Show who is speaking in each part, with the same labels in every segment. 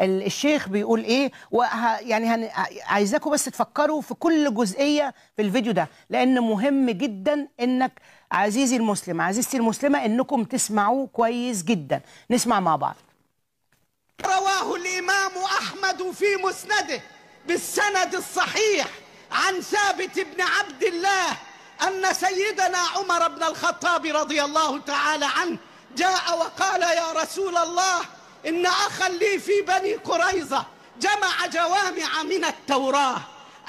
Speaker 1: الشيخ بيقول ايه وه يعني هن... عايزاكم بس تفكروا في كل جزئيه في الفيديو ده لان مهم جدا انك عزيزي المسلم عزيزتي المسلمه انكم تسمعوه كويس جدا نسمع مع بعض
Speaker 2: رواه الامام احمد في مسنده بالسند الصحيح عن ثابت بن عبد الله ان سيدنا عمر بن الخطاب رضي الله تعالى عنه جاء وقال يا رسول الله إن أخا لي في بني قريظة جمع جوامع من التوراة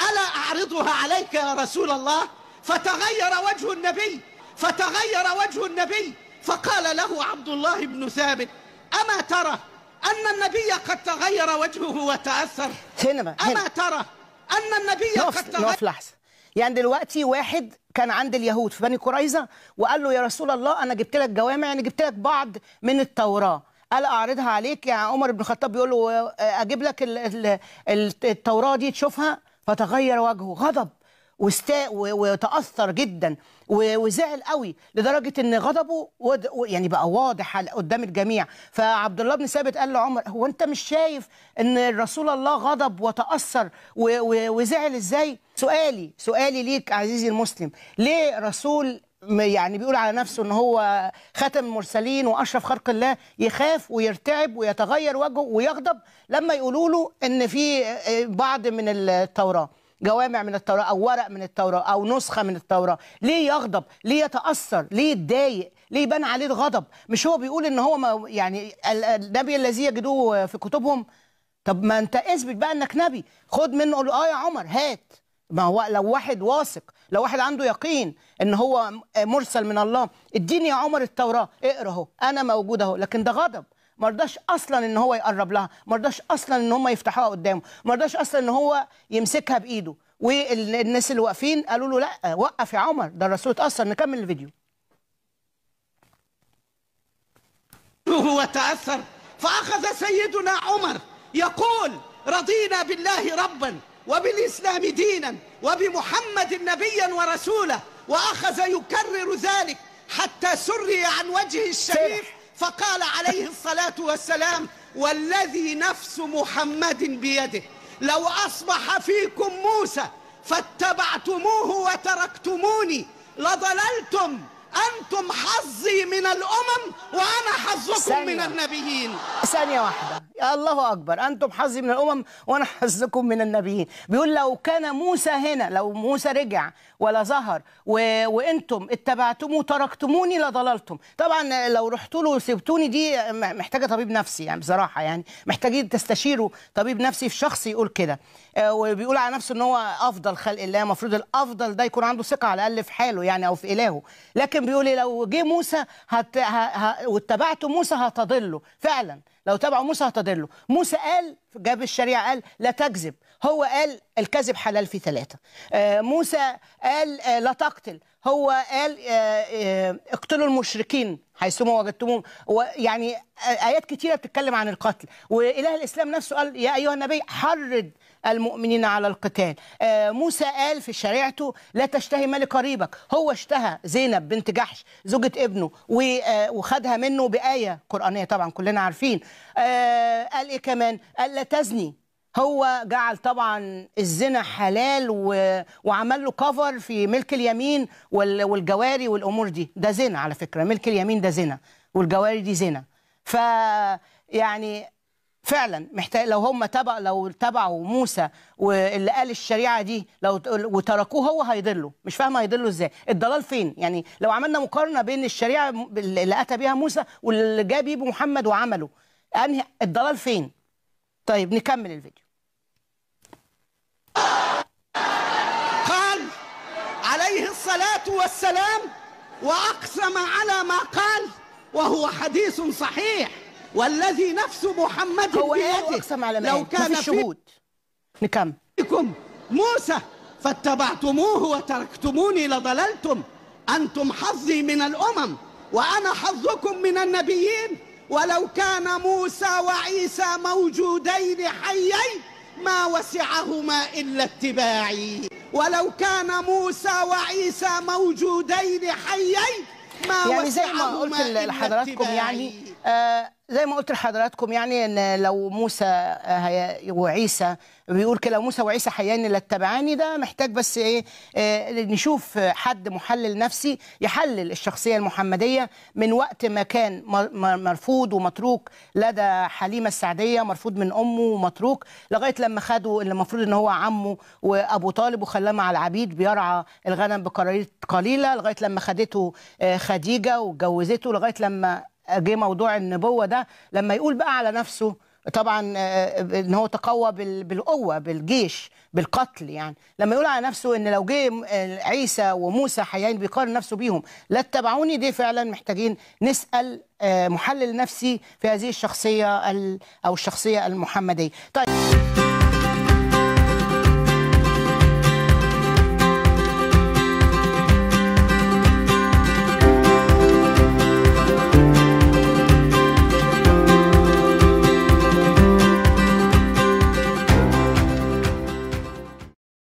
Speaker 2: ألا أعرضها عليك يا رسول الله فتغير وجه النبي فتغير وجه النبي فقال له عبد الله بن ثابت أما ترى أن النبي
Speaker 1: قد تغير وجهه وتأثر هنا بقى هنا. أما ترى أن النبي نوف قد تغير نوف لحظة يعني دلوقتي واحد كان عند اليهود في بني قريظة وقال له يا رسول الله أنا جبت لك جوامع يعني جبت لك بعض من التوراة قال اعرضها عليك يعني عمر بن الخطاب بيقول له اجيب لك التوراه دي تشوفها فتغير وجهه غضب واستاء وتاثر جدا وزعل قوي لدرجه ان غضبه يعني بقى واضح قدام الجميع فعبد الله بن ثابت قال لعمر هو انت مش شايف ان رسول الله غضب وتاثر وزعل ازاي سؤالي سؤالي ليك عزيزي المسلم ليه رسول يعني بيقول على نفسه ان هو خاتم المرسلين واشرف خلق الله يخاف ويرتعب ويتغير وجهه ويغضب لما يقولوا له ان في آه، بعض من التوراه جوامع من التوراه او ورق من التوراه او نسخه من التوراه ليه يغضب ليه يتاثر ليه يتضايق ليه يبان عليه الغضب مش هو بيقول ان هو ما يعني النبي الذي يجدوه في كتبهم طب ما انت اثبت بقى انك نبي خد منه قول اه يا عمر هات ما هو لو واحد واثق لو واحد عنده يقين ان هو مرسل من الله اديني يا عمر التوراه اقرا اهو انا موجود اهو لكن ده غضب ما رضاش اصلا ان هو يقرب لها ما رضاش اصلا ان هم يفتحوها قدامه ما رضاش اصلا ان هو يمسكها بايده والناس اللي واقفين قالوا له لا وقف يا عمر ده الرسول اتاثر نكمل الفيديو
Speaker 2: هو تاثر فاخذ سيدنا عمر يقول رضينا بالله ربا وبالإسلام دينا وبمحمد نبيا ورسولا وأخذ يكرر ذلك حتى سري عن وجهه الشريف فقال عليه الصلاة والسلام والذي نفس محمد بيده لو أصبح فيكم موسى فاتبعتموه وتركتموني لضللتم أنتم حظي
Speaker 1: من الأمم وأنا حظكم من النبيين ثانية واحدة الله اكبر انتم حظي من الامم وانا حظكم من النبيين بيقول لو كان موسى هنا لو موسى رجع ولا ظهر و... وانتم اتبعتموه وتركتموني لضللتم طبعا لو رحتوا له وسبتوني دي محتاجه طبيب نفسي يعني بصراحه يعني محتاجين تستشيروا طبيب نفسي في شخص يقول كده آه، وبيقول على نفسه ان هو افضل خلق الله المفروض الافضل ده يكون عنده ثقه على الاقل في حاله يعني او في الهه لكن بيقول إيه، لو جه موسى هت... ه... ه... واتبعتوا موسى هتضله فعلا لو تابعوا موسى هتضله موسى قال جاب الشريعة قال لا تكذب هو قال الكذب حلال في ثلاثة آه، موسى قال آه، لا تقتل هو قال آه، اقتلوا المشركين حيثما وجدتمهم ويعني ايات كثيره بتتكلم عن القتل واله الاسلام نفسه قال يا ايها النبي حرض المؤمنين على القتال موسى قال في شريعته لا تشتهي مال قريبك هو اشتهى زينب بنت جحش زوجة ابنه وخدها منه بآية قرآنية طبعا كلنا عارفين قال ايه كمان قال لا تزني هو جعل طبعا الزنا حلال و... وعمل له كفر في ملك اليمين وال... والجواري والامور دي ده زنا على فكره ملك اليمين ده زنا والجواري دي زنا ف يعني فعلا محتاج لو هم تبع لو تبعوا موسى واللي قال الشريعه دي لو وتركوه هو هيضله مش فاهم هيضله ازاي الضلال فين يعني لو عملنا مقارنه بين الشريعه اللي اتى بيها موسى واللي جاء بيه محمد وعمله انهي الضلال فين طيب نكمل الفيديو
Speaker 2: الصلاة والسلام وأقسم على ما قال وهو حديث صحيح والذي نفس محمد هو إيه؟ بيده
Speaker 1: أقسم على ما لو كان في شهود
Speaker 2: نكمل فيكم موسى فاتبعتموه وتركتموني لضللتم أنتم حظي من الأمم وأنا حظكم من النبيين ولو كان موسى وعيسى موجودين حيين ما وسعهما إلا اتباعي ولو
Speaker 1: كان موسى وعيسى موجودين حيين ما يعني زي ما قلت لحضراتكم يعني آه زي ما قلت لحضراتكم يعني ان لو موسى آه، وعيسى بيقول كده لو موسى وعيسى حياني لاتبعاني ده محتاج بس ايه, إيه نشوف حد محلل نفسي يحلل الشخصيه المحمديه من وقت ما كان مرفوض ومتروك لدى حليمه السعديه مرفوض من امه ومتروك لغايه لما خدوا اللي المفروض ان هو عمه وابو طالب وخلاه مع العبيد بيرعى الغنم بقراريط قليله لغايه لما خدته آه، خديجه واتجوزته لغايه لما جه موضوع النبوه ده لما يقول بقى على نفسه طبعا آه، آه، ان هو تقوى بالقوه بالجيش بالقتل يعني لما يقول على نفسه ان لو جه عيسى وموسى حيين بيقارن نفسه بيهم لا اتبعوني دي فعلا محتاجين نسال آه، محلل نفسي في هذه الشخصيه او الشخصيه المحمديه طيب